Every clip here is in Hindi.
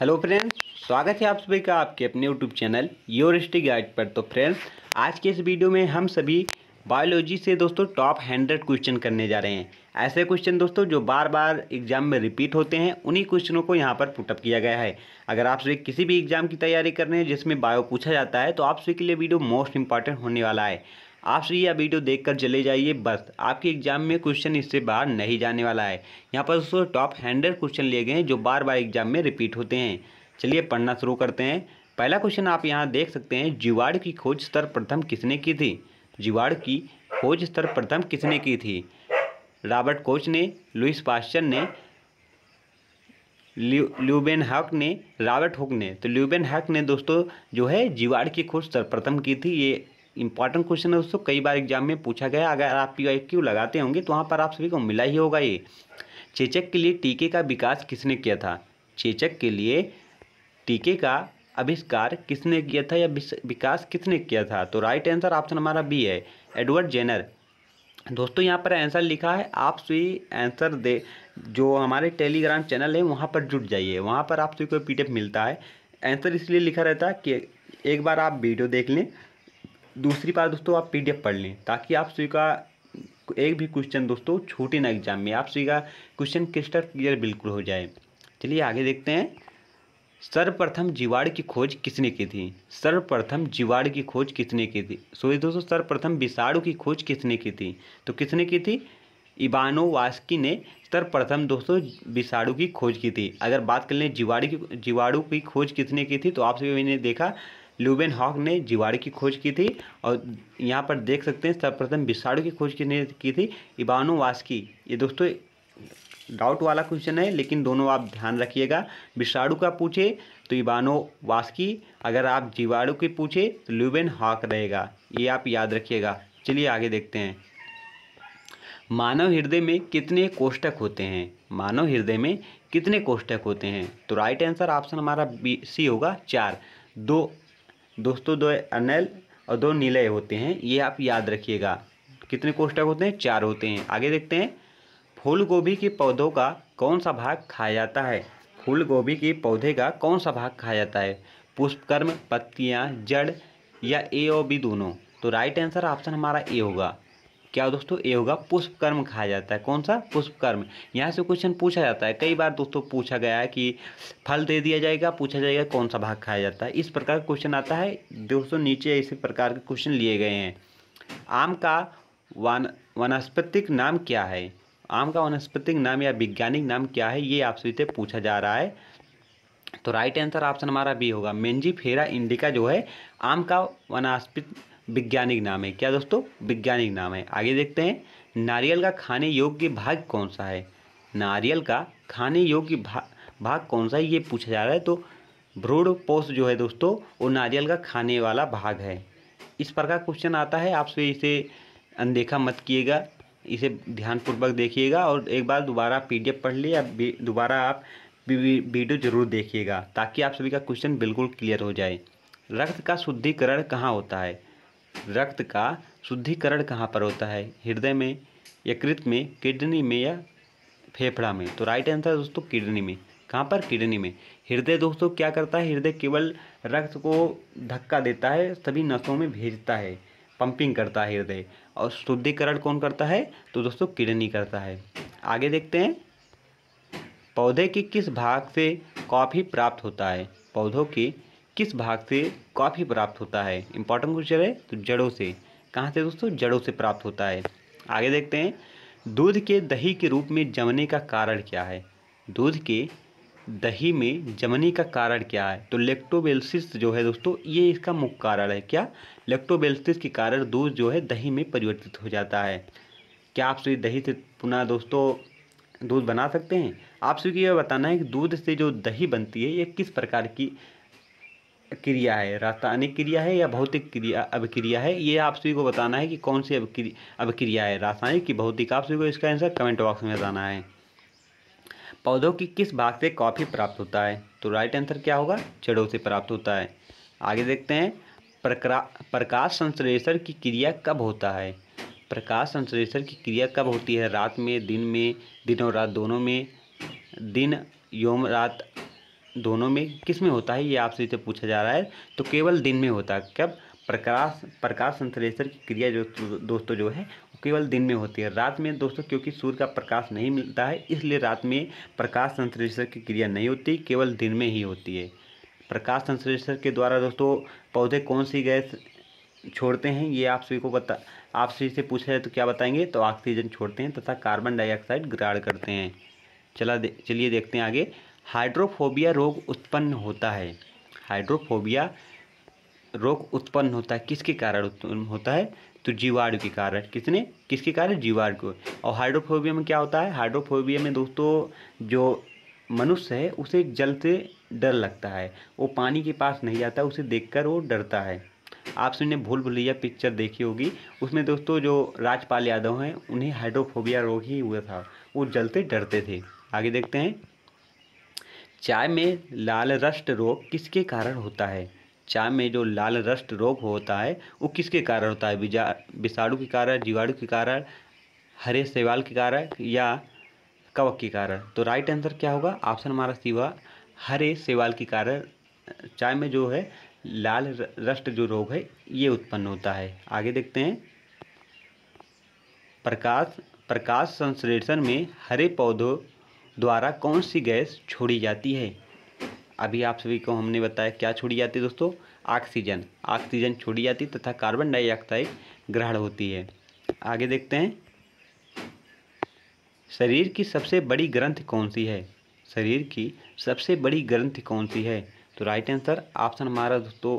हेलो फ्रेंड्स स्वागत है आप सभी का आपके अपने यूट्यूब चैनल योर स्टी गाइड पर तो फ्रेंड्स आज के इस वीडियो में हम सभी बायोलॉजी से दोस्तों टॉप हंड्रेड क्वेश्चन करने जा रहे हैं ऐसे क्वेश्चन दोस्तों जो बार बार एग्जाम में रिपीट होते हैं उन्हीं क्वेश्चनों को यहाँ पर पुटअप किया गया है अगर आप सभी किसी भी एग्जाम की तैयारी कर रहे हैं जिसमें बायो पूछा जाता है तो आप सभी के लिए वीडियो मोस्ट इंपॉर्टेंट होने वाला है आप से यह वीडियो देखकर चले जाइए बस आपके एग्जाम में क्वेश्चन इससे बाहर नहीं जाने वाला है यहाँ पर दोस्तों टॉप हैंडर क्वेश्चन लिए गए हैं जो बार बार एग्जाम में रिपीट होते हैं चलिए पढ़ना शुरू करते हैं पहला क्वेश्चन आप यहाँ देख सकते हैं जीवाड़ की खोज सर्वप्रथम किसने की थी जीवाड़ की खोज सर्वप्रथम किसने की थी रॉबर्ट कोच ने लुइस पास्चर ने ल्यूबेन हक ने रॉबर्ट हुक ने तो ल्यूबेन हक ने दोस्तों जो है जीवाड़ की खोज सर्वप्रथम की थी ये इंपॉर्टेंट क्वेश्चन है दोस्तों कई बार एग्जाम में पूछा गया अगर आप पी क्यू लगाते होंगे तो वहाँ पर आप सभी को मिला ही होगा ये चेचक के लिए टीके का विकास किसने किया था चेचक के लिए टीके का आविष्कार किसने किया था या विकास किसने किया था तो राइट आंसर ऑप्शन हमारा बी है एडवर्ड जेनर दोस्तों यहाँ पर आंसर लिखा है आप सभी आंसर दे जो हमारे टेलीग्राम चैनल है वहाँ पर जुट जाइए वहाँ पर आप सभी को पी मिलता है आंसर इसलिए लिखा रहता है कि एक बार आप वीडियो देख लें दूसरी बात दोस्तों आप पी पढ़ लें ताकि आप सभी का एक भी क्वेश्चन दोस्तों छूटे ना एग्जाम में आप सभी का क्वेश्चन क्रिस्टल क्लियर बिल्कुल हो जाए चलिए आगे देखते हैं सर्वप्रथम जीवाड़ की खोज किसने की थी सर्वप्रथम जीवाड़ की खोज किसने की थी सॉरी दोस्तों सर्वप्रथम विषाणु की खोज किसने की थी तो किसने की थी इबानो वास्की ने सर्वप्रथम दोस्तों विषाणु की खोज की थी अगर बात कर लें जीवाड़ी की जीवाणु की खोज किसने की थी तो आप सभी मैंने देखा ल्यूबेन हॉक ने जीवाणु की खोज की थी और यहाँ पर देख सकते हैं सर्वप्रथम विषाणु की खोज किसने की थी इबानो वास्की ये दोस्तों डाउट वाला क्वेश्चन है लेकिन दोनों आप ध्यान रखिएगा विषाणु का पूछे तो इबानो वास्की अगर आप जीवाणु की पूछे तो ल्यूबेन हॉक रहेगा ये आप याद रखिएगा चलिए आगे देखते हैं मानव हृदय में कितने कोष्टक होते हैं मानव हृदय में कितने कोष्टक होते हैं तो राइट आंसर ऑप्शन हमारा बी सी होगा चार दो दोस्तों दो अनिल और दो निलय होते हैं ये आप याद रखिएगा कितने कोष्टक होते हैं चार होते हैं आगे देखते हैं फूल गोभी के पौधों का कौन सा भाग खाया जाता है फूल गोभी के पौधे का कौन सा भाग खाया जाता है पुष्पकर्म पत्तियाँ जड़ या ए और बी दोनों तो राइट आंसर ऑप्शन हमारा ए होगा क्या दोस्तों ये होगा पुष्प कर्म कहा जाता है कौन सा पुष्प कर्म यहाँ से क्वेश्चन पूछा जाता है कई बार दोस्तों पूछा गया है कि फल दे दिया जाएगा पूछा जाएगा कौन सा भाग खाया जाता है इस प्रकार का क्वेश्चन आता है दोस्तों नीचे इसी प्रकार के क्वेश्चन लिए गए हैं आम का वान वनस्पतिक नाम क्या है आम का वनस्पतिक नाम या वैज्ञानिक नाम क्या है ये आपसे पूछा जा रहा है तो राइट आंसर ऑप्शन हमारा बी होगा मेंजी फेरा इंडिका जो है आम का वनस्पति वैज्ञानिक नाम है क्या दोस्तों वैज्ञानिक नाम है आगे देखते हैं नारियल का खाने योग्य भाग कौन सा है नारियल का खाने योग्य भा, भाग कौन सा है ये पूछा जा रहा है तो भ्रूण पोष जो है दोस्तों वो नारियल का खाने वाला भाग है इस प्रकार क्वेश्चन आता है आपसे इसे अनदेखा मत किएगा इसे ध्यानपूर्वक देखिएगा और एक बार दोबारा पी पढ़ लिया या दोबारा आप वीडियो जरूर देखिएगा ताकि आप सभी का क्वेश्चन बिल्कुल क्लियर हो जाए रक्त का शुद्धिकरण कहाँ होता है रक्त का शुद्धिकरण कहाँ पर होता है हृदय में यकृत में किडनी में या फेफड़ा में तो राइट आंसर दोस्तों किडनी में कहाँ पर किडनी में हृदय दोस्तों क्या करता है हृदय केवल रक्त को धक्का देता है सभी नसों में भेजता है पंपिंग करता है हृदय और शुद्धिकरण कौन करता है तो दोस्तों किडनी करता है आगे देखते हैं पौधे के किस भाग से कॉफ़ी प्राप्त होता है पौधों के किस भाग से कॉफ़ी प्राप्त होता है इंपॉर्टेंट क्वेश्चन है तो जड़ों से कहाँ से दोस्तों जड़ों से प्राप्त होता है आगे देखते हैं दूध के दही के रूप में जमने का कारण क्या है दूध के दही में जमने का कारण क्या है तो लेक्टोबेलसिस जो है दोस्तों ये इसका मुख्य कारण है क्या लेक्टोबेलसिस के कारण दूध जो है दही में परिवर्तित हो जाता है क्या आप सभी दही से पुनः दोस्तों दूध बना सकते हैं आप सभी को यह बताना है कि दूध से जो दही बनती है ये किस प्रकार की क्रिया है रासायनिक क्रिया है या भौतिक क्रिया अभिक्रिया है ये आप सभी को बताना है कि कौन सी अभिक्रिया है रासायनिक की भौतिक आप सभी को इसका आंसर कमेंट बॉक्स में बताना है पौधों की किस भाग से कॉफ़ी प्राप्त होता है तो राइट आंसर क्या होगा जड़ों से प्राप्त होता है आगे देखते हैं प्रकरा प्रकाश संश्लेषण की क्रिया कब होता है प्रकाश संश्लेषण की क्रिया कब होती है रात में दिन में दिन और रात दोनों में दिन यौम रात दोनों में किस में होता है ये आपसे जैसे पूछा जा रहा है तो केवल दिन में होता है कब प्रकाश प्रकाश संश्लेषण की क्रिया जो दोस्तों जो है केवल दिन में होती है रात में दोस्तों क्योंकि सूर्य का प्रकाश नहीं मिलता है इसलिए रात में प्रकाश संश्लेषण की क्रिया नहीं होती केवल दिन में ही होती है प्रकाश संश्लेषण के द्वारा दोस्तों पौधे कौन सी गैस छोड़ते हैं ये आप सभी को बता आप सभी से पूछा जाए तो क्या बताएंगे तो ऑक्सीजन छोड़ते हैं तथा कार्बन डाइऑक्साइड ग्रहण करते हैं चला दे चलिए देखते हैं आगे हाइड्रोफोबिया रोग उत्पन्न होता है हाइड्रोफोबिया रोग उत्पन्न होता है किसके कारण उत्पन्न होता है तो जीवाणु के कारण किसने किसके कारण जीवाणु को और हाइड्रोफोबिया में क्या होता है हाइड्रोफोबिया में दोस्तों जो मनुष्य है उसे जल से डर लगता है वो पानी के पास नहीं जाता उसे देखकर वो डरता है आप सबने भूल भुलैया पिक्चर देखी होगी उसमें दोस्तों जो राजपाल यादव हैं उन्हें हाइड्रोफोबिया रोग ही हुआ था वो जल से डरते थे आगे देखते हैं चाय में लाल रस्ट रोग किसके कारण होता है चाय में जो लाल रस्ट रोग होता है वो किसके कारण होता है विषाणु के कारण जीवाणु के कारण हरे सेवाल के कारण या कवक के कारण तो राइट आंसर क्या होगा ऑप्शन हमारा सीवा हरे सेवाल के कारण चाय में जो है लाल रस्ट जो रोग है ये उत्पन्न होता है आगे देखते हैं प्रकाश प्रकाश संश्लेषण में हरे पौधों द्वारा कौन सी गैस छोड़ी जाती है अभी आप सभी को हमने बताया क्या छोड़ी जाती है दोस्तों ऑक्सीजन ऑक्सीजन छोड़ी जाती है तथा कार्बन डाइऑक्साइड ग्रहण होती है आगे देखते हैं शरीर की सबसे बड़ी ग्रंथ कौन सी है शरीर की सबसे बड़ी ग्रंथ कौन सी है तो राइट आंसर ऑप्शन हमारा दोस्तों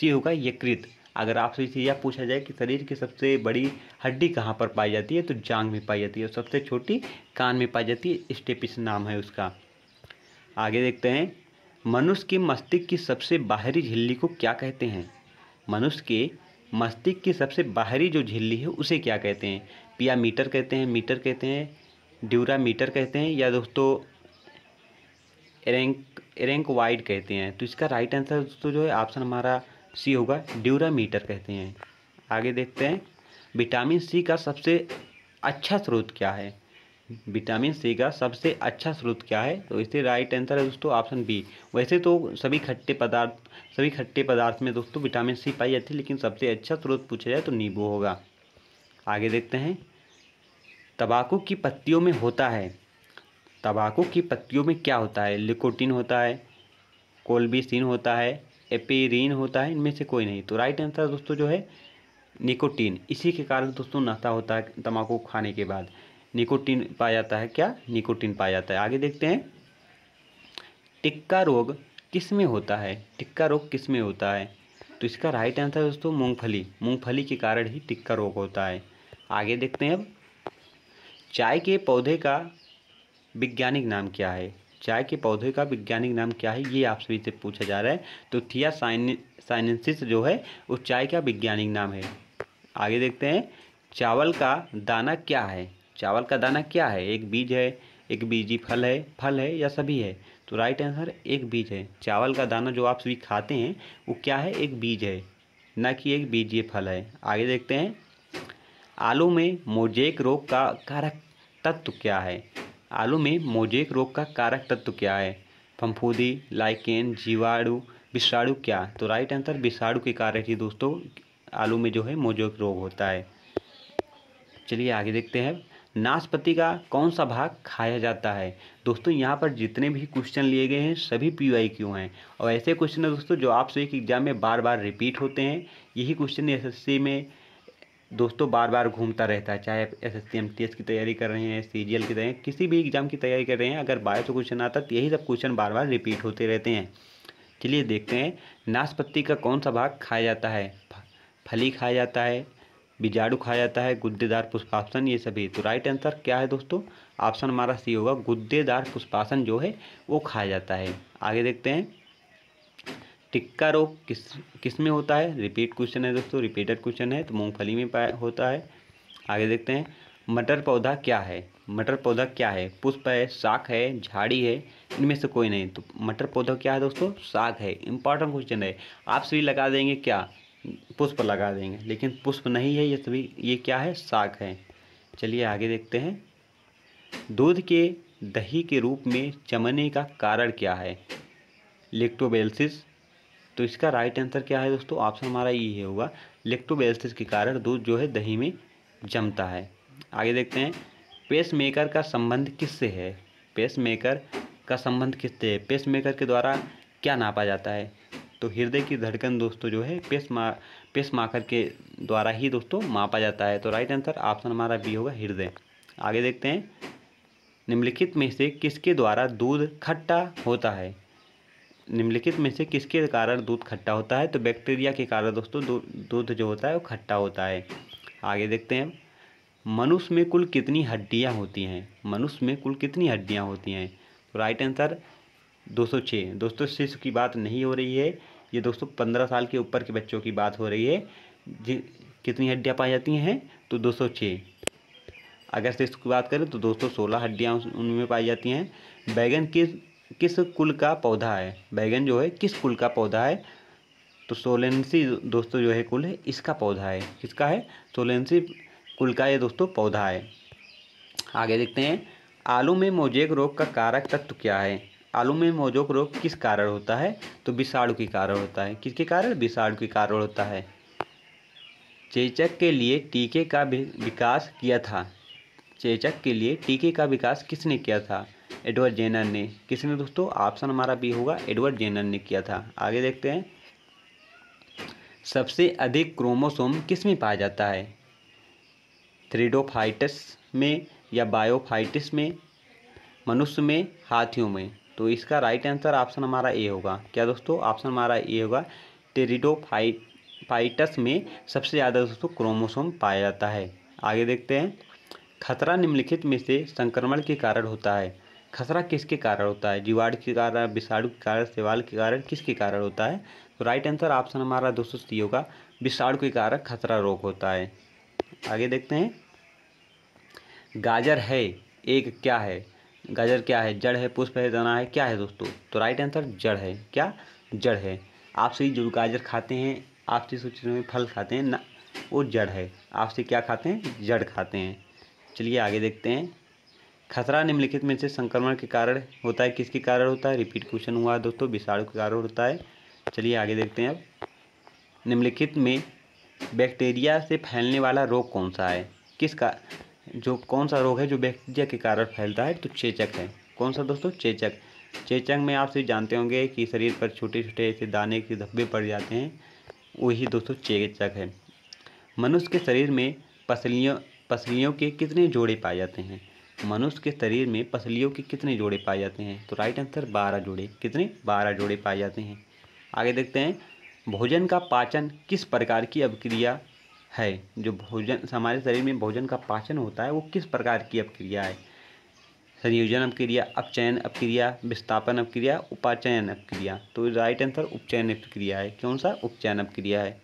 सी होगा यकृत अगर आपसे इसे यह पूछा जाए कि शरीर की सबसे बड़ी हड्डी कहाँ पर पाई जाती है तो जांग में पाई जाती है और सबसे छोटी कान में पाई जाती है स्टेपिस नाम है उसका आगे देखते हैं मनुष्य के मस्तिष्क की सबसे बाहरी झिल्ली को क्या कहते हैं मनुष्य के मस्तिष्क की सबसे बाहरी जो झिल्ली है उसे क्या कहते हैं पिया मीटर कहते हैं मीटर कहते हैं ड्यूरा मीटर कहते हैं या दोस्तों एरेंक एरेंक वाइड कहते हैं तो इसका राइट आंसर दोस्तों जो है ऑप्शन हमारा सी होगा ड्यूरामीटर कहते हैं आगे देखते हैं विटामिन सी का सबसे अच्छा स्रोत क्या है विटामिन सी का सबसे अच्छा स्रोत क्या है तो इससे राइट आंसर है दोस्तों ऑप्शन बी वैसे तो सभी खट्टे पदार्थ सभी खट्टे पदार्थ में दोस्तों विटामिन सी पाई जाती है लेकिन सबसे अच्छा स्रोत पूछा जाए तो नींबू होगा आगे देखते हैं तंबाकू की पत्तियों में होता है तंबाकू की पत्तियों में क्या होता है लिकोटिन होता है कोलबिसिन होता है एपेरिन होता है इनमें से कोई नहीं तो राइट आंसर दोस्तों जो है निकोटीन इसी के कारण दोस्तों नशा होता है तम्बाकू खाने के बाद निकोटीन पाया जाता है क्या निकोटीन पाया जाता है आगे देखते हैं टिक्का रोग किस में होता है टिक्का रोग किस में होता है तो इसका राइट आंसर दोस्तों मूंगफली मूंगफली के कारण ही टिक्का रोग होता है आगे देखते हैं अब चाय के पौधे का वैज्ञानिक नाम क्या है चाय के पौधे का वैज्ञानिक नाम क्या है ये आप सभी से पूछा जा रहा है तो थिया साइन साइनेंसिस जो है वो चाय का वैज्ञानिक नाम है आगे देखते हैं चावल का दाना क्या है चावल का दाना क्या है एक बीज है एक बीजी फल है फल है या सभी है तो राइट आंसर एक बीज है चावल का दाना जो आप सभी खाते हैं वो क्या है एक बीज है ना कि एक ये फल है आगे देखते हैं आलू में मोजेक रोग का कारक तत्व क्या है आलू में मोजेक रोग का कारक तत्व क्या है फंफूदी लाइकेन जीवाणु विषाणु क्या तो राइट आंसर विषाणु के कारक ही दोस्तों आलू में जो है मोजेक रोग होता है चलिए आगे देखते हैं नाशपति का कौन सा भाग खाया जाता है दोस्तों यहाँ पर जितने भी क्वेश्चन लिए गए हैं सभी पी वाई क्यू हैं और ऐसे क्वेश्चन है दोस्तों जो आपसे एक एग्जाम में बार बार रिपीट होते हैं यही क्वेश्चन एस एस सी में दोस्तों बार बार घूमता रहता है चाहे एस एस एस की तैयारी कर रहे हैं सी की तैयारी किसी भी एग्ज़ाम की तैयारी कर रहे हैं अगर बायो क्वेश्चन आता तो यही सब क्वेश्चन बार बार रिपीट होते रहते हैं चलिए देखते हैं नाशपत्ती का कौन सा भाग खाया जाता है फली खाया जाता है बिजाड़ू खाया जाता है गुद्देदार पुष्पासन ये सभी तो राइट आंसर क्या है दोस्तों ऑप्शन हमारा सी होगा गुद्देदार पुष्पासन जो है वो खाया जाता है आगे देखते हैं टिक्का रोग किस किस में होता है रिपीट क्वेश्चन है दोस्तों रिपीटेड क्वेश्चन है तो मूंगफली में पाया होता है आगे देखते हैं मटर पौधा क्या है मटर पौधा क्या है पुष्प है शाख है झाड़ी है इनमें से कोई नहीं तो मटर पौधा क्या है दोस्तों शाख है इंपॉर्टेंट क्वेश्चन है आप सभी लगा देंगे क्या पुष्प लगा देंगे लेकिन पुष्प नहीं है ये सभी ये क्या है शाख है चलिए आगे देखते हैं दूध के दही के रूप में चमने का कारण क्या है लेक्टोबेलसिस तो इसका राइट आंसर क्या है दोस्तों ऑप्शन हमारा ये e होगा लेक्टोबेलसिस के कारण दूध जो है दही में जमता है आगे देखते हैं पेस मेकर का संबंध किससे है पेस मेकर का संबंध किससे है पेस मेकर के द्वारा क्या नापा जाता है तो हृदय की धड़कन दोस्तों जो है पेस मा पेस माकर के द्वारा ही दोस्तों मापा जाता है तो राइट आंसर ऑप्शन हमारा बी होगा हृदय आगे देखते हैं निम्नलिखित में से किसके द्वारा दूध खट्टा होता है निम्नलिखित में से किसके कारण दूध खट्टा होता है तो बैक्टीरिया के कारण दोस्तों दूध जो होता है वो खट्टा होता है आगे देखते हैं मनुष्य में कुल कितनी हड्डियाँ होती हैं मनुष्य में कुल कितनी हड्डियाँ होती हैं तो राइट आंसर दो सौ छः दोस्तों शिशु की बात नहीं हो रही है ये दोस्तों पंद्रह साल के ऊपर के बच्चों की बात हो रही है जी कितनी हड्डियाँ पाई जाती हैं तो दो सौ छः अगर शिशु की बात करें तो दोस्तों सोलह हड्डियाँ उनमें पाई जाती हैं बैगन किस किस कुल का पौधा है बैगन जो है किस कुल का पौधा है तो सोलेंसी दोस्तों जो है कुल है इसका पौधा है किसका है सोलेंसी कुल का ये दोस्तों पौधा है आगे देखते हैं आलू में मोजेक रोग का कारक तत्व क्या है आलू में मोजेक रोग किस कारण होता है तो विषाणु के कारण होता है किसके कारण विषाणु के कारण होता है चेचक के लिए टीके का विकास किया था चेचक के लिए टीके का विकास किसने किया था एडवर्ड जेनर ने किसने दोस्तों ऑप्शन हमारा बी होगा एडवर्ड जेनर ने किया था आगे देखते हैं सबसे अधिक क्रोमोसोम किस में पाया जाता है थ्रीडोफाइटस में या बायोफाइटिस में मनुष्य में हाथियों में तो इसका राइट आंसर ऑप्शन हमारा ए होगा क्या दोस्तों ऑप्शन हमारा ए होगा टेरिडोफाइट में सबसे ज़्यादा दोस्तों क्रोमोसोम पाया जाता है आगे देखते हैं खतरा निम्नलिखित में से संक्रमण के कारण होता है खसरा किसके कारण होता है जीवाणु के कारण विषाणु के कारण सेवाल के कारण किसके कारण होता है तो राइट आंसर ऑप्शन हमारा दोस्तों सी होगा विषाणु के कारण खसरा रोग होता है आगे देखते हैं गाजर है एक क्या है गाजर क्या है जड़ है पुष्प है दाना है क्या है दोस्तों तो राइट आंसर जड़ है क्या जड़ है आपसे जो गाजर खाते हैं आपसे से सोच फल खाते हैं ना वो जड़ है आपसे क्या खाते हैं जड़ खाते हैं चलिए आगे देखते हैं खतरा निम्नलिखित में से संक्रमण के कारण होता है किसके कारण होता है रिपीट क्वेश्चन हुआ है दोस्तों विषाणु के कारण होता है चलिए आगे देखते हैं अब निम्नलिखित में बैक्टीरिया से फैलने वाला रोग कौन सा है किस का जो कौन सा रोग है जो बैक्टीरिया के कारण फैलता है तो चेचक है कौन सा दोस्तों चेचक चेचक में आप सभी जानते होंगे कि शरीर पर छोटे छोटे ऐसे दाने के धब्बे पड़ जाते हैं वही दोस्तों चेचक है मनुष्य के शरीर में पसलियों पसलियों के कितने जोड़े पाए जाते हैं मनुष्य के शरीर में पसलियों के कितने जोड़े पाए जाते हैं तो राइट आंसर बारह जोड़े कितने बारह जोड़े पाए जाते हैं आगे देखते हैं भोजन का पाचन किस प्रकार की अभिक्रिया है जो भोजन हमारे शरीर में भोजन का पाचन होता है वो किस प्रकार की अपक्रिया है संयोजन अपक्रिया अपचयन अपक्रिया विस्थापन अपक्रिया उपाचयन अपक्रिया तो राइट आंसर उपचयन अपक्रिया है कौन सा उपचयन अपक्रिया है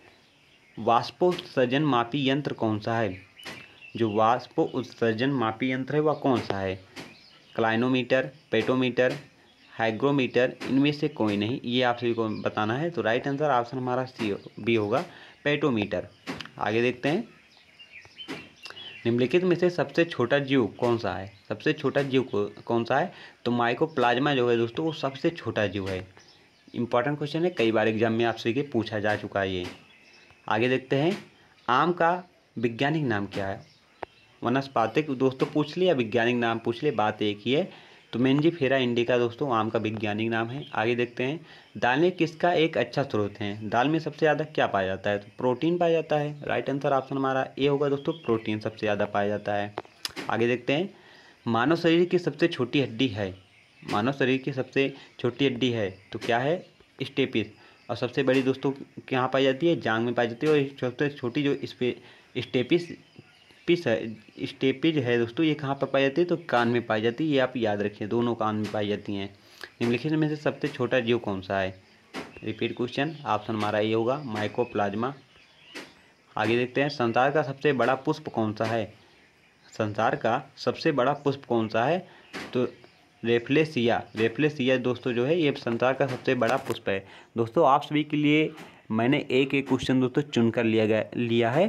वाष्पोत्सर्जन मापी यंत्र कौन सा है जो वाष्प उत्सर्जन मापी यंत्र है वह कौन सा है क्लाइनोमीटर पेटोमीटर हाइग्रोमीटर इनमें से कोई नहीं ये आप सभी को बताना है तो राइट आंसर ऑप्शन हमारा सी बी होगा पेटोमीटर आगे देखते हैं निम्नलिखित में से सबसे छोटा जीव कौन सा है सबसे छोटा जीव कौन सा है तो प्लाज्मा जो है दोस्तों वो सबसे छोटा जीव है इंपॉर्टेंट क्वेश्चन है कई बार एग्जाम में आपसे ये पूछा जा चुका है ये आगे देखते हैं आम का वैज्ञानिक नाम क्या है वनस्पातिक दोस्तों पूछ लिया वैज्ञानिक नाम पूछ लिया बात एक ही है तो मेनजी फेरा इंडिका दोस्तों आम का वैज्ञानिक नाम है आगे देखते हैं दाल में किसका एक अच्छा स्रोत है दाल में सबसे ज़्यादा क्या पाया जाता है तो प्रोटीन पाया जाता है राइट आंसर ऑप्शन हमारा ए होगा दोस्तों प्रोटीन सबसे ज़्यादा पाया जाता है आगे देखते हैं मानव शरीर की सबसे छोटी हड्डी है मानव शरीर की सबसे छोटी हड्डी है तो क्या है स्टेपिस और सबसे बड़ी दोस्तों कहाँ पाई जाती है जांग में पाई जाती है और सबसे छोटी जो स्टेपिस स्टेपिस है स्टेपिज है दोस्तों ये कहाँ पर पाई जाती है तो कान में पाई जाती है ये आप याद रखें दोनों कान में पाई जाती हैं निम्नलिखित में से सबसे छोटा जीव कौन सा है रिपीट क्वेश्चन ऑप्शन हमारा ये होगा माइको आगे देखते हैं संसार का सबसे बड़ा पुष्प कौन सा है संसार का सबसे बड़ा पुष्प कौन सा है तो रेफलेसिया रेफ्लेसिया दोस्तों जो है ये संसार का सबसे बड़ा पुष्प है दोस्तों आप सभी के लिए मैंने एक एक क्वेश्चन दोस्तों चुनकर लिया गया लिया है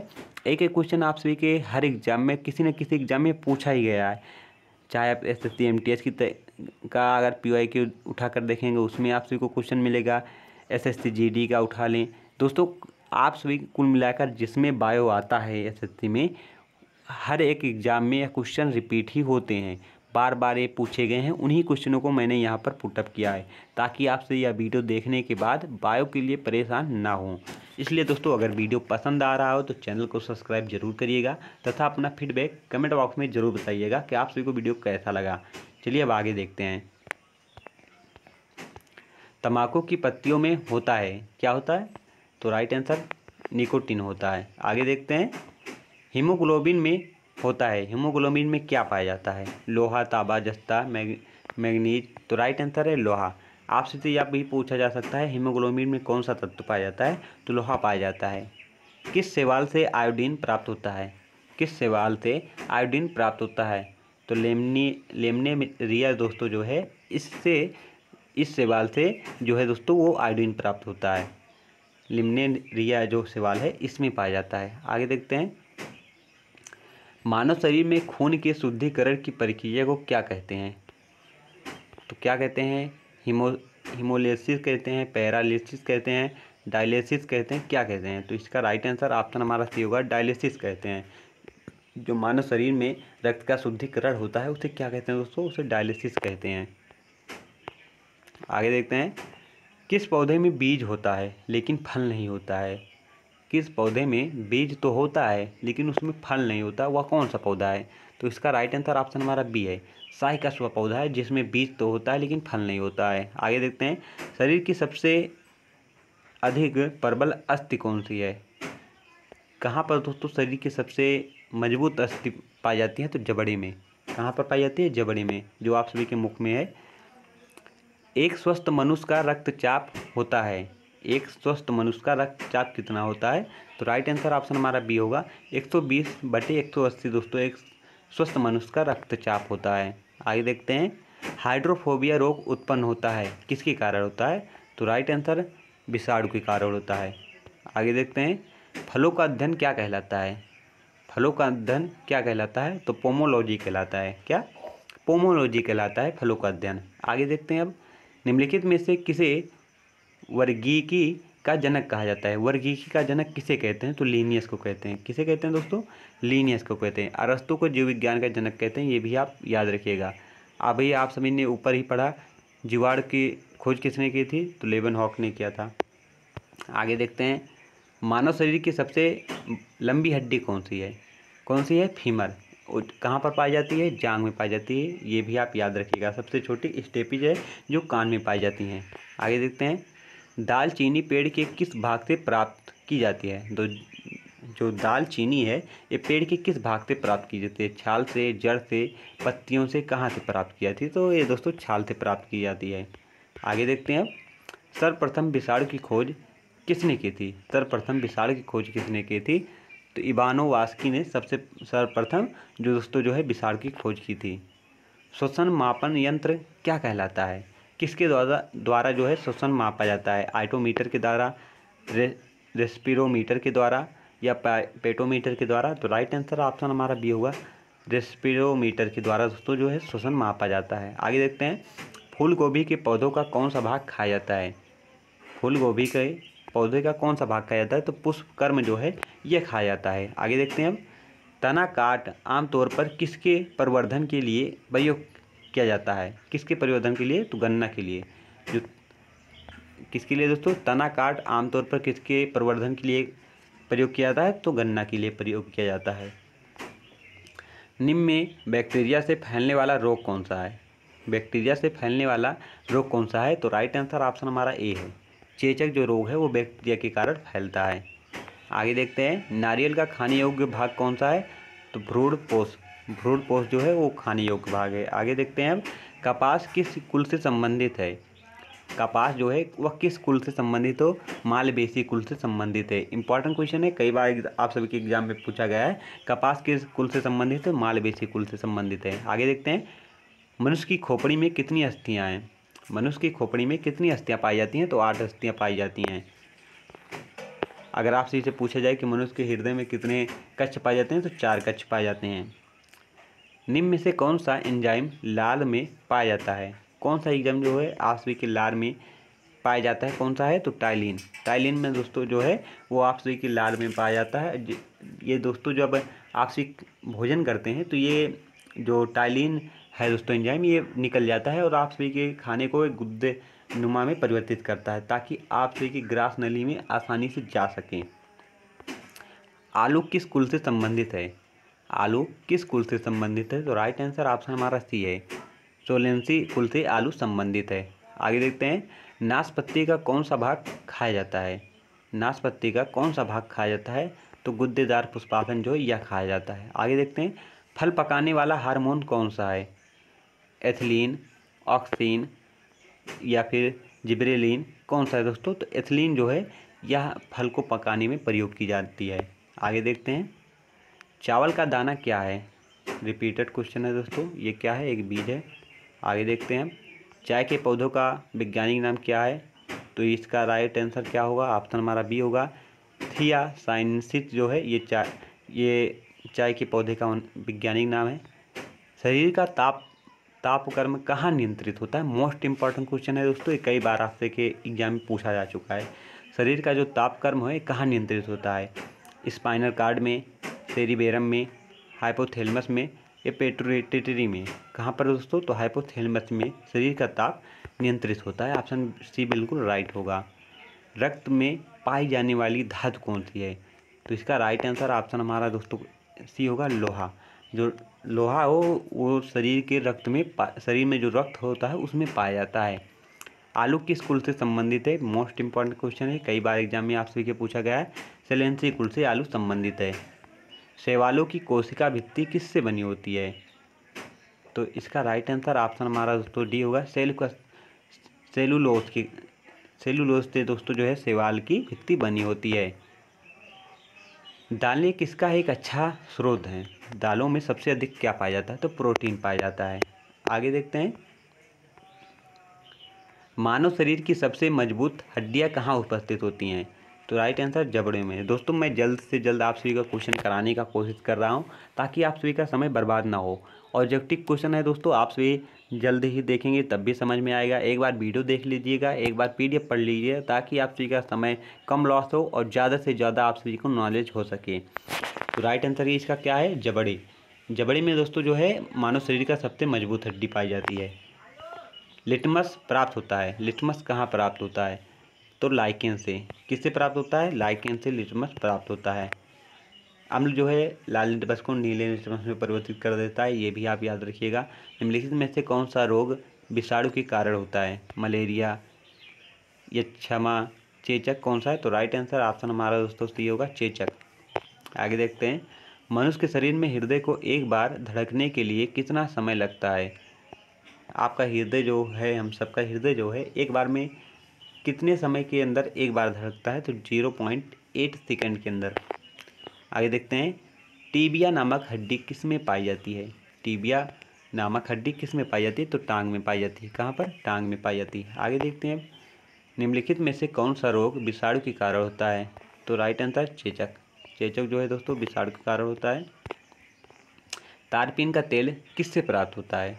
एक एक क्वेश्चन आप सभी के हर एग्जाम में किसी न किसी एग्जाम में पूछा ही गया है चाहे आप S S C M T S की का अगर पी वाई क्यू उठा कर देखेंगे उसमें आप सभी को क्वेश्चन मिलेगा S S C G D का उठा लें दोस्तों आप सभी कुल मिलाकर जिसमें बायो आता है एस एस सी में हर एक एग्ज़ाम में यह क्वेश्चन रिपीट ही होते हैं बार बार ये पूछे गए हैं उन्हीं क्वेश्चनों को मैंने यहाँ पर पुटअप किया है ताकि आपसे यह वीडियो देखने के बाद बायो के लिए परेशान ना हों इसलिए दोस्तों अगर वीडियो पसंद आ रहा हो तो चैनल को सब्सक्राइब जरूर करिएगा तथा अपना फीडबैक कमेंट बॉक्स में ज़रूर बताइएगा कि आप सभी को वीडियो कैसा लगा चलिए अब आगे देखते हैं तम्बाकू की पत्तियों में होता है क्या होता है तो राइट आंसर निकोटिन होता है आगे देखते हैं हीमोग्लोबिन में होता है हीमोग्लोबिन में क्या पाया जाता है लोहा ताबा जस्ता मैग मैगनीज तो राइट आंसर है लोहा आपसे तो यह भी पूछा जा सकता है हीमोग्लोबिन में कौन सा तत्व पाया जाता है तो लोहा पाया जाता है किस सेवाल से आयोडीन प्राप्त होता है किस सेवाल से आयोडीन प्राप्त होता है तो लेमनी लेमने रिया दोस्तों जो है इससे इस सेवाल से जो है दोस्तों वो आयोडीन प्राप्त होता है लिमने रिया जो सेवाल है इसमें पाया जाता है आगे देखते हैं मानव शरीर में खून के शुद्धिकरण की प्रक्रिया को क्या कहते हैं तो क्या कहते हैं हीमो हीमोलिसिस कहते हैं पैरालिसिस कहते हैं डायलिसिस कहते हैं क्या कहते हैं तो इसका राइट आंसर ऑप्शन हमारा सी होगा डायलिसिस कहते हैं जो मानव शरीर में रक्त का शुद्धिकरण होता है उसे क्या कहते हैं दोस्तों उसे डायलिसिस कहते हैं आगे देखते हैं किस पौधे में बीज होता है लेकिन फल नहीं होता है किस पौधे में बीज तो होता है लेकिन उसमें फल नहीं होता वह कौन सा पौधा है तो इसका राइट आंसर ऑप्शन हमारा बी है शाही का सुबह पौधा है जिसमें बीज तो होता है लेकिन फल नहीं होता है आगे देखते हैं शरीर की सबसे अधिक प्रबल अस्थि कौन सी है कहाँ पर दोस्तों शरीर की सबसे मजबूत अस्थि पाई जाती है तो जबड़े में कहाँ पर पाई जाती है जबड़े में जो आप सभी के मुख में है एक स्वस्थ मनुष्य का रक्तचाप होता है एक स्वस्थ मनुष्य का रक्तचाप कितना होता है तो राइट आंसर ऑप्शन हमारा बी होगा 120 बटे 180 दोस्तों एक स्वस्थ मनुष्य का रक्तचाप होता है आगे देखते हैं हाइड्रोफोबिया रोग उत्पन्न होता है किसके कारण होता है तो राइट आंसर विषाणु के कारण होता है आगे देखते हैं फलों का अध्ययन क्या कहलाता है फलों का अध्ययन क्या कहलाता है तो पोमोलॉजी कहलाता है क्या पोमोलॉजी कहलाता है फलों का अध्ययन आगे देखते हैं अब निम्नलिखित में से किसे वर्गीकी का जनक कहा जाता है वर्गीकी का जनक किसे कहते हैं तो लीनियस को कहते हैं किसे कहते हैं दोस्तों लीनियस को कहते हैं अरस्तु को जीव विज्ञान का जनक कहते हैं ये भी आप याद रखिएगा अब ये आप सभी ने ऊपर ही पढ़ा जीवाड़ की खोज किसने की थी तो लेबन हॉक ने किया था आगे देखते हैं मानव शरीर की सबसे लंबी हड्डी कौन सी है कौन सी है फीमर कहाँ पर पाई जाती है जांग में पाई जाती है ये भी आप याद रखिएगा सबसे छोटी स्टेपिज है जो कान में पाई जाती हैं आगे देखते हैं दालचीनी पेड़ के किस भाग से प्राप्त की जाती है तो जो दालचीनी है ये पेड़ के किस भाग से प्राप्त की जाती है छाल से जड़ से पत्तियों से कहाँ से प्राप्त की जाती है तो ये दोस्तों छाल से प्राप्त की जाती है आगे देखते हैं अब सर्वप्रथम विषाणु की खोज किसने की थी सर्वप्रथम विषाणु की खोज किसने की थी तो इबानो वास्की ने सबसे सर्वप्रथम जो दोस्तों जो है विषाणु की खोज की थी श्वसन मापन यंत्र क्या कहलाता है किसके द्वारा द्वारा जो है श्वसन मापा जाता है आइटोमीटर के द्वारा रे रेस्पिरोमीटर के द्वारा या पेटोमीटर के द्वारा तो राइट आंसर ऑप्शन हमारा बी होगा रेस्पिरोमीटर के द्वारा दोस्तों जो है श्वसन मापा जाता है आगे देखते हैं फूल गोभी के पौधों का कौन सा भाग खाया जाता है फूल गोभी के पौधे का कौन सा भाग खाया जाता है तो पुष्पकर्म जो है यह खाया जाता है आगे देखते हैं अब तना काट आमतौर पर किसके प्रवर्धन के लिए प्रयोग किया जाता है किसके परिवर्धन के लिए तो गन्ना के लिए जो किसके लिए दोस्तों तना काट आमतौर पर किसके प्रवर्धन के लिए प्रयोग किया जाता है तो गन्ना के लिए प्रयोग किया जाता है निम्न में बैक्टीरिया से फैलने वाला रोग कौन सा है बैक्टीरिया से फैलने वाला रोग कौन सा है तो राइट आंसर ऑप्शन हमारा ए है चेचक जो रोग है वो बैक्टीरिया के कारण फैलता है आगे देखते हैं नारियल का खाने योग्य भाग कौन सा है तो भ्रूण पोष भ्रूण पोष जो है वो खाने योग्य भाग है आगे देखते हैं हम कपास किस कुल से संबंधित है कपास जो है वह किस कुल से संबंधित हो मालवेसी कुल से संबंधित है इंपॉर्टेंट क्वेश्चन है कई बार आप सभी के एग्जाम में पूछा गया है कपास किस कुल से संबंधित है मालवेसी कुल से संबंधित है आगे देखते हैं मनुष्य की खोपड़ी में कितनी अस्थियाँ हैं मनुष्य की खोपड़ी में कितनी अस्थियाँ पाई जाती हैं तो आठ अस्थियाँ पाई जाती हैं अगर आपसे इसे पूछा जाए कि मनुष्य के हृदय में कितने कच्छ पाए जाते हैं तो चार कच्छ पाए जाते हैं निम्न में से कौन सा एंजाइम लाल में पाया जाता है कौन सा एग्जाम जो है आपसी के लाल में पाया जाता है कौन सा है तो टाइलिन टाइलिन में दोस्तों जो है वो आपसी के लाल में पाया जाता है ये दोस्तों जब आपसी भोजन करते हैं तो ये जो टाइलिन है दोस्तों एंजाइम ये निकल जाता है और आप सभी के खाने को एक गुद्दे नुमा में परिवर्तित करता है ताकि आप सभी की ग्रास नली में आसानी से जा सकें आलू किस कुल से संबंधित है आलू किस कुल से संबंधित है तो राइट आंसर ऑप्शन हमारा सी है सोलेंसी कुल से आलू संबंधित है आगे देखते हैं नाशपत्ती का कौन सा भाग खाया जाता है नाशपत्ती का कौन सा भाग खाया जाता है तो गुद्देदार पुष्पाफन जो यह खाया जाता है आगे देखते हैं फल पकाने वाला हार्मोन कौन सा है एथिलीन ऑक्सीन या फिर जिब्रेलिन कौन सा है दोस्तों तो एथिलीन जो है यह फल को पकाने में प्रयोग की जाती है आगे देखते हैं चावल का दाना क्या है रिपीटेड क्वेश्चन है दोस्तों ये क्या है एक बीज है आगे देखते हैं चाय के पौधों का वैज्ञानिक नाम क्या है तो इसका राइट आंसर क्या होगा ऑप्शन हमारा बी होगा थिया साइंसिस जो है ये चाय ये चाय के पौधे का वैज्ञानिक नाम है शरीर का ताप तापकर्म कहाँ नियंत्रित होता है मोस्ट इम्पॉर्टेंट क्वेश्चन है दोस्तों ये कई बार आपसे के एग्जाम में पूछा जा चुका है शरीर का जो तापकर्म है कहाँ नियंत्रित होता है स्पाइनल कार्ड में सेरिबेरम में हाइपोथेलमस में या पेट्रोटेटरी में कहाँ पर दोस्तों तो हाइपोथेलमस में शरीर का ताप नियंत्रित होता है ऑप्शन सी बिल्कुल राइट होगा रक्त में पाई जाने वाली धातु कौन सी है तो इसका राइट आंसर ऑप्शन हमारा दोस्तों सी होगा लोहा जो लोहा हो वो शरीर के रक्त में शरीर में जो रक्त होता है उसमें पाया जाता है आलू किस कुल से संबंधित है मोस्ट इम्पॉर्टेंट क्वेश्चन है कई बार एग्जाम में आपसे ये पूछा गया है सेलेंसी कुल से आलू संबंधित है शैवालों की कोशिका भित्ति किससे बनी होती है तो इसका राइट आंसर ऑप्शन हमारा दोस्तों डी होगा सेल का सेलुलोज की सेलुलोस से दोस्तों जो है शैवाल की भित्ति बनी होती है दालें किसका एक अच्छा स्रोत है दालों में सबसे अधिक क्या पाया जाता है तो प्रोटीन पाया जाता है आगे देखते हैं मानव शरीर की सबसे मजबूत हड्डियां कहाँ उपस्थित होती हैं तो राइट आंसर जबड़े में दोस्तों मैं जल्द से जल्द आप सभी का क्वेश्चन कराने का कोशिश कर रहा हूँ ताकि आप सभी का समय बर्बाद ना हो ऑब्जेक्टिव क्वेश्चन है दोस्तों आप सभी जल्द ही देखेंगे तब भी समझ में आएगा एक बार वीडियो देख लीजिएगा एक बार पीडीएफ पढ़ लीजिए ताकि आप सभी का समय कम लॉस हो और ज़्यादा से ज़्यादा आप सभी को नॉलेज हो सके तो राइट आंसर ये इसका क्या है जबड़े जबड़े में दोस्तों जो है मानव शरीर का सबसे मजबूत हड्डी पाई जाती है लिटमस प्राप्त होता है लिटमस कहाँ प्राप्त होता है तो लाइकेन से किससे प्राप्त होता है लाइकेन से लिटमस प्राप्त होता है अम्ल जो है लाल लिटमस को नीले लिटमस में परिवर्तित कर देता है ये भी आप याद रखिएगा निम्नलिखित में से कौन सा रोग विषाणु के कारण होता है मलेरिया यक्षमा चेचक कौन सा है तो राइट आंसर ऑप्शन हमारा दोस्तों ये होगा चेचक आगे देखते हैं मनुष्य के शरीर में हृदय को एक बार धड़कने के लिए कितना समय लगता है आपका हृदय जो है हम सबका हृदय जो है एक बार में कितने समय के अंदर एक बार धड़कता है तो जीरो पॉइंट एट सेकेंड के अंदर आगे देखते हैं टीबिया नामक हड्डी किस में पाई जाती है टीबिया नामक हड्डी किस में पाई जाती है तो टांग में पाई जाती है कहाँ पर टांग में पाई जाती है आगे देखते हैं निम्नलिखित में से कौन सा रोग विषाणु के कारण होता है तो राइट आंसर चेचक चेचक जो है दोस्तों विषाणु के कारण होता है तारपीन का तेल किससे प्राप्त होता है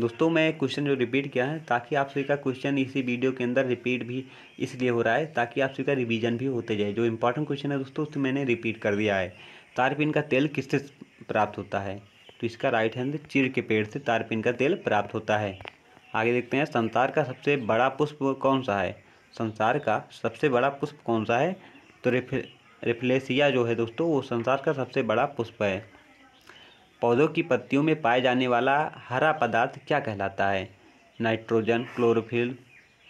दोस्तों मैं क्वेश्चन जो रिपीट किया है ताकि आप सभी का क्वेश्चन इसी वीडियो के अंदर रिपीट भी इसलिए हो रहा है ताकि आप सभी का रिवीजन भी होते जाए जो इंपॉर्टेंट क्वेश्चन है दोस्तों उससे मैंने रिपीट कर दिया है तारपीन का तेल किससे प्राप्त होता है तो इसका राइट हैंड चीड़ के पेड़ से तारपीन का तेल प्राप्त होता है आगे देखते हैं संसार का सबसे बड़ा पुष्प कौन सा है संसार का सबसे बड़ा पुष्प कौन सा है तो रिफ्लेसिया जो है दोस्तों वो संसार का सबसे बड़ा पुष्प है पौधों की पत्तियों में पाए जाने वाला हरा पदार्थ क्या कहलाता है नाइट्रोजन क्लोरोफिल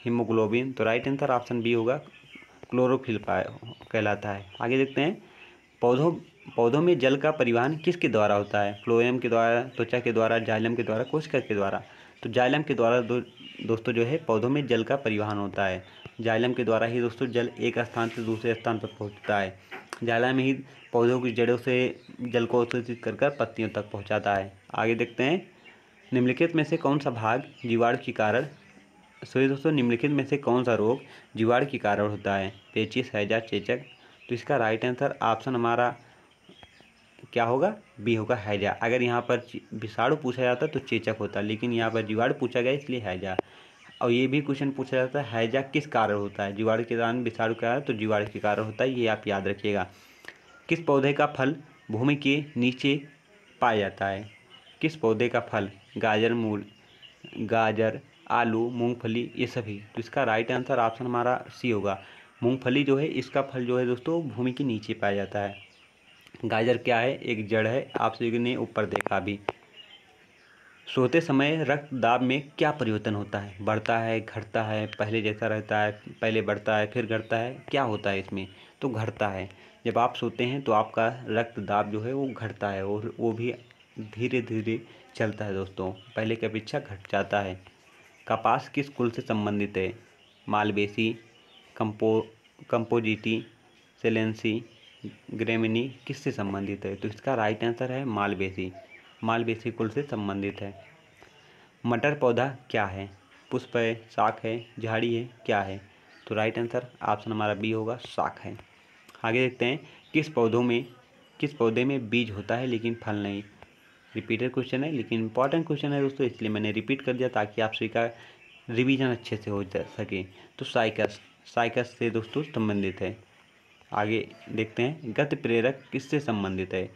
हीमोग्लोबिन तो राइट आंसर ऑप्शन बी होगा क्लोरोफिल कहलाता है आगे देखते हैं पौधों पौधों में जल का परिवहन किसके द्वारा होता है फ्लोएम के द्वारा त्वचा के द्वारा जाइलम के द्वारा कोशिका के द्वारा तो जाइलम के द्वारा दो, दोस्तों जो है पौधों में जल का परिवहन होता है जालम के द्वारा ही दोस्तों जल एक स्थान से दूसरे स्थान पर पहुँचता है जाला में ही पौधों की जड़ों से जल को उत्सर्जित कर कर पत्तियों तक पहुँचाता है आगे देखते हैं निम्नलिखित में से कौन सा भाग जीवाणु के कारण सॉरी दोस्तों निम्नलिखित में से कौन सा रोग जीवाणु के कारण होता है पेचिस हैजा चेचक तो इसका राइट आंसर ऑप्शन हमारा क्या होगा बी होगा हैजा अगर यहाँ पर विषाणु पूछा जाता तो चेचक होता लेकिन यहाँ पर जीवाणु पूछा गया इसलिए हैजा और ये भी क्वेश्चन पूछा जाता है हैजा किस कारण होता है जीवाणु के दौरान विषाणु कारण तो जीवाणु के कारण होता है ये आप याद रखिएगा किस पौधे का फल भूमि के नीचे पाया जाता है किस पौधे का फल गाजर मूल गाजर आलू मूंगफली ये सभी तो इसका राइट आंसर ऑप्शन हमारा सी होगा मूंगफली जो है इसका फल जो है दोस्तों भूमि के नीचे पाया जाता है गाजर क्या है एक जड़ है आप सभी ने ऊपर देखा भी सोते समय रक्त दाब में क्या परिवर्तन होता है बढ़ता है घटता है पहले जैसा रहता है पहले बढ़ता है फिर घटता है क्या होता है इसमें तो घटता है जब आप सोते हैं तो आपका रक्त दाब जो है वो घटता है और वो भी धीरे धीरे चलता है दोस्तों पहले की अपेक्षा घट जाता है कपास किस कुल से संबंधित है Malvaceae compo Compositae Solanaceae Gramineae किससे संबंधित है तो इसका राइट आंसर है मालवेसी मालवेसी कुल से संबंधित है मटर पौधा क्या है पुष्प है शाख है झाड़ी है क्या है तो राइट आंसर ऑप्शन हमारा बी होगा शाख है आगे देखते हैं किस पौधों में किस पौधे में बीज होता है लेकिन फल नहीं रिपीटेड क्वेश्चन है लेकिन इंपॉर्टेंट क्वेश्चन है दोस्तों इसलिए मैंने रिपीट कर दिया ताकि आप स्वीकार रिवीजन अच्छे से हो जा सके तो साइकस साइकस से दोस्तों संबंधित है आगे देखते हैं गत प्रेरक किससे संबंधित है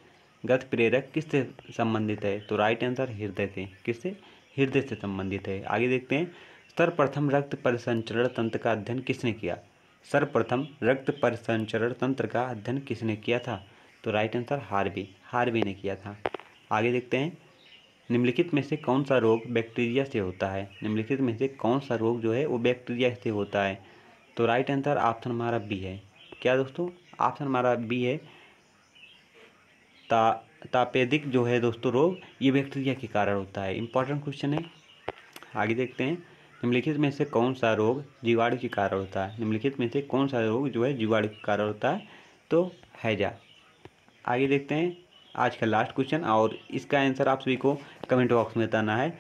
गत प्रेरक किससे संबंधित है तो राइट आंसर हृदय से किससे हृदय से संबंधित है आगे देखते हैं सर्वप्रथम रक्त परिसंचरण तंत्र का अध्ययन किसने किया सर्वप्रथम रक्त परिसंचरण तंत्र का अध्ययन किसने किया था तो राइट आंसर हार्वी हार्वी ने किया था आगे देखते हैं निम्नलिखित में से कौन सा रोग बैक्टीरिया से होता है निम्नलिखित में से कौन सा रोग जो है वो बैक्टीरिया से होता है तो राइट आंसर ऑप्शन हमारा बी है क्या दोस्तों ऑप्शन हमारा बी है ता तापेदिक जो है दोस्तों रोग ये बैक्टीरिया के कारण होता है इंपॉर्टेंट क्वेश्चन है आगे देखते हैं निम्नलिखित में से कौन सा रोग जीवाणु के कारण होता है निम्नलिखित में से कौन सा रोग जो है जीवाणु के कारण होता है तो हैजा आगे देखते हैं आज का लास्ट क्वेश्चन और इसका आंसर आप सभी को कमेंट बॉक्स में बताना है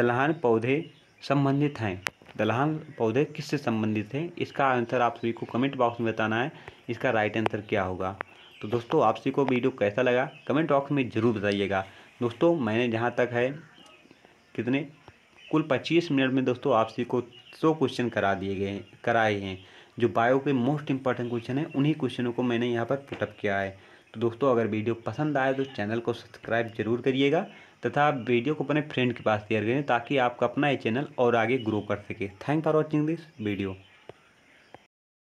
दलहन पौधे संबंधित हैं दलहन पौधे किससे संबंधित हैं इसका आंसर आप सभी को कमेंट बॉक्स में बताना है इसका राइट आंसर क्या होगा तो दोस्तों आपसी को वीडियो कैसा लगा कमेंट बॉक्स में ज़रूर बताइएगा दोस्तों मैंने जहाँ तक है कितने कुल 25 मिनट में दोस्तों आपसी को सौ क्वेश्चन करा दिए गए कराए हैं जो बायो के मोस्ट इंपॉर्टेंट क्वेश्चन हैं उन्हीं क्वेश्चनों को मैंने यहाँ पर पुटअप किया है तो दोस्तों अगर वीडियो पसंद आए तो चैनल को सब्सक्राइब जरूर करिएगा तथा आप वीडियो को अपने फ्रेंड के पास शेयर करें ताकि आपका अपना ये चैनल और आगे ग्रो कर सके thank for watching this video